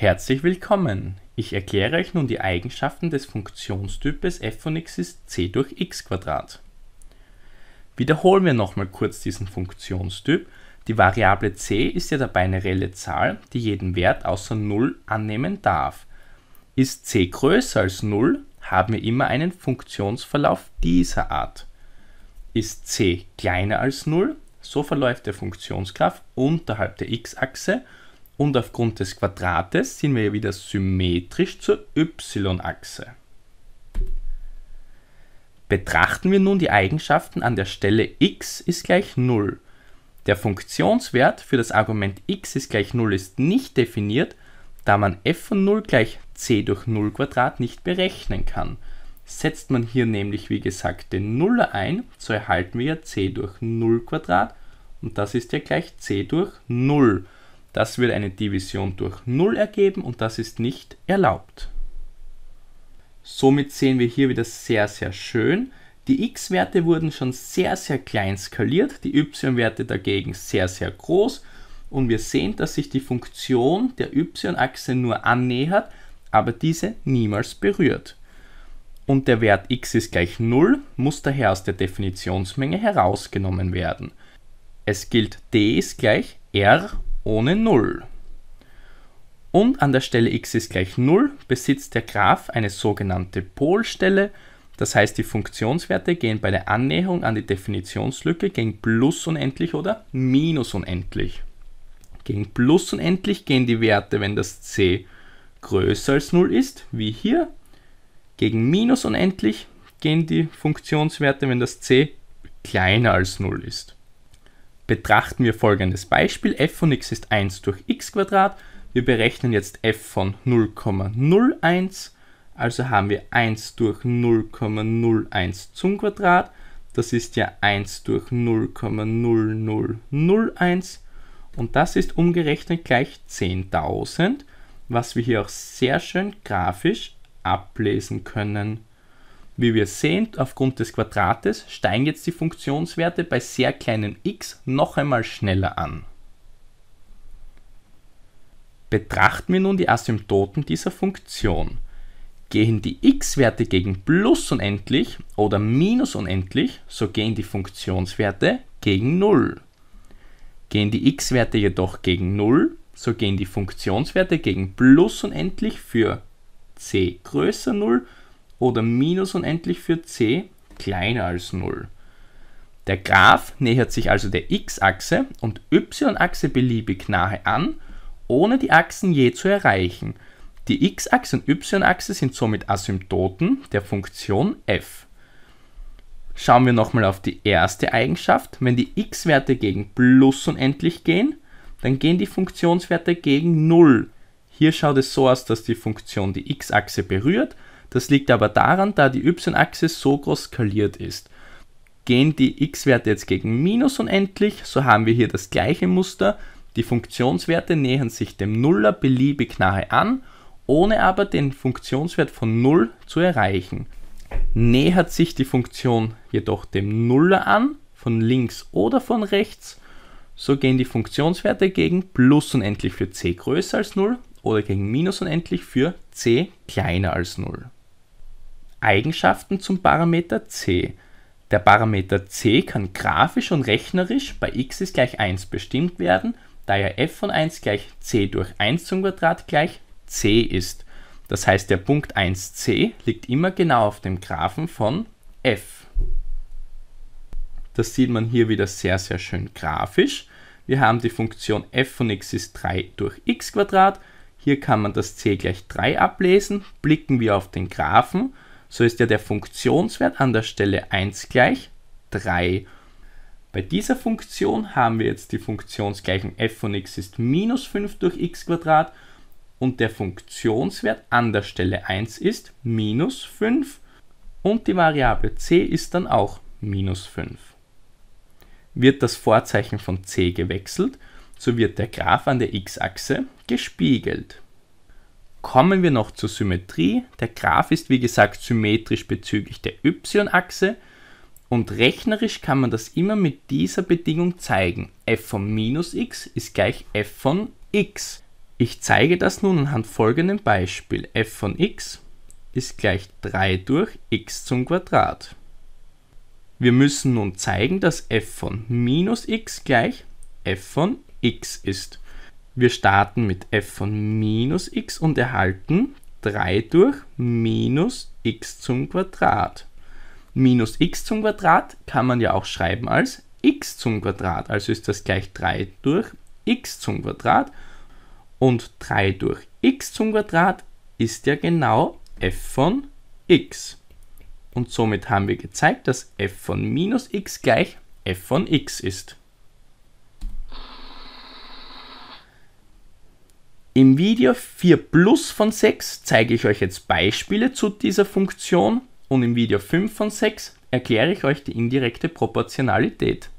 Herzlich willkommen! Ich erkläre euch nun die Eigenschaften des Funktionstypes f von x ist c durch x. Wiederholen wir nochmal kurz diesen Funktionstyp. Die Variable c ist ja dabei eine reelle Zahl, die jeden Wert außer 0 annehmen darf. Ist c größer als 0, haben wir immer einen Funktionsverlauf dieser Art. Ist c kleiner als 0, so verläuft der Funktionsgraph unterhalb der x-Achse und aufgrund des Quadrates sind wir ja wieder symmetrisch zur y-Achse. Betrachten wir nun die Eigenschaften an der Stelle x ist gleich 0. Der Funktionswert für das Argument x ist gleich 0 ist nicht definiert, da man f von 0 gleich c durch 0 Quadrat nicht berechnen kann. Setzt man hier nämlich wie gesagt den Nuller ein, so erhalten wir ja c durch 0 Quadrat und das ist ja gleich c durch 0 das wird eine Division durch 0 ergeben und das ist nicht erlaubt. Somit sehen wir hier wieder sehr, sehr schön. Die x-Werte wurden schon sehr, sehr klein skaliert, die y-Werte dagegen sehr, sehr groß. Und wir sehen, dass sich die Funktion der y-Achse nur annähert, aber diese niemals berührt. Und der Wert x ist gleich 0 muss daher aus der Definitionsmenge herausgenommen werden. Es gilt d ist gleich r ohne 0. Und an der Stelle x ist gleich 0 besitzt der Graph eine sogenannte Polstelle, das heißt die Funktionswerte gehen bei der Annäherung an die Definitionslücke gegen plus unendlich oder minus unendlich. Gegen plus unendlich gehen die Werte, wenn das c größer als 0 ist, wie hier. Gegen minus unendlich gehen die Funktionswerte, wenn das c kleiner als 0 ist betrachten wir folgendes Beispiel. f von x ist 1 durch x. Wir berechnen jetzt f von 0,01. Also haben wir 1 durch 0,01 zum Quadrat. Das ist ja 1 durch 0,0001. Und das ist umgerechnet gleich 10.000, was wir hier auch sehr schön grafisch ablesen können. Wie wir sehen, aufgrund des Quadrates steigen jetzt die Funktionswerte bei sehr kleinen x noch einmal schneller an. Betrachten wir nun die Asymptoten dieser Funktion. Gehen die x-Werte gegen plus unendlich oder minus unendlich, so gehen die Funktionswerte gegen 0. Gehen die x-Werte jedoch gegen 0, so gehen die Funktionswerte gegen plus unendlich für c größer 0 oder minus unendlich für c kleiner als 0. Der Graph nähert sich also der x-Achse und y-Achse beliebig nahe an, ohne die Achsen je zu erreichen. Die x-Achse und y-Achse sind somit Asymptoten der Funktion f. Schauen wir nochmal auf die erste Eigenschaft. Wenn die x-Werte gegen plus unendlich gehen, dann gehen die Funktionswerte gegen 0. Hier schaut es so aus, dass die Funktion die x-Achse berührt das liegt aber daran, da die y-Achse so groß skaliert ist. Gehen die x-Werte jetzt gegen Minus unendlich, so haben wir hier das gleiche Muster. Die Funktionswerte nähern sich dem Nuller beliebig nahe an, ohne aber den Funktionswert von 0 zu erreichen. Nähert sich die Funktion jedoch dem Nuller an, von links oder von rechts, so gehen die Funktionswerte gegen plus unendlich für c größer als 0 oder gegen minus unendlich für c kleiner als 0. Eigenschaften zum Parameter c. Der Parameter c kann grafisch und rechnerisch bei x ist gleich 1 bestimmt werden, da ja f von 1 gleich c durch 1 zum Quadrat gleich c ist. Das heißt, der Punkt 1c liegt immer genau auf dem Graphen von f. Das sieht man hier wieder sehr, sehr schön grafisch. Wir haben die Funktion f von x ist 3 durch x Quadrat. Hier kann man das c gleich 3 ablesen. Blicken wir auf den Graphen, so ist ja der Funktionswert an der Stelle 1 gleich 3. Bei dieser Funktion haben wir jetzt die Funktionsgleichung f von x ist minus 5 durch x und der Funktionswert an der Stelle 1 ist minus 5 und die Variable c ist dann auch minus 5. Wird das Vorzeichen von c gewechselt, so wird der Graph an der x-Achse gespiegelt. Kommen wir noch zur Symmetrie. Der Graph ist wie gesagt symmetrisch bezüglich der y-Achse und rechnerisch kann man das immer mit dieser Bedingung zeigen. f von minus x ist gleich f von x. Ich zeige das nun anhand folgendem Beispiel. f von x ist gleich 3 durch x zum Quadrat. Wir müssen nun zeigen, dass f von minus x gleich f von x ist. Wir starten mit f von minus x und erhalten 3 durch minus x zum Quadrat. Minus x zum Quadrat kann man ja auch schreiben als x zum Quadrat, also ist das gleich 3 durch x zum Quadrat und 3 durch x zum Quadrat ist ja genau f von x. Und somit haben wir gezeigt, dass f von minus x gleich f von x ist. Im Video 4 Plus von 6 zeige ich euch jetzt Beispiele zu dieser Funktion und im Video 5 von 6 erkläre ich euch die indirekte Proportionalität.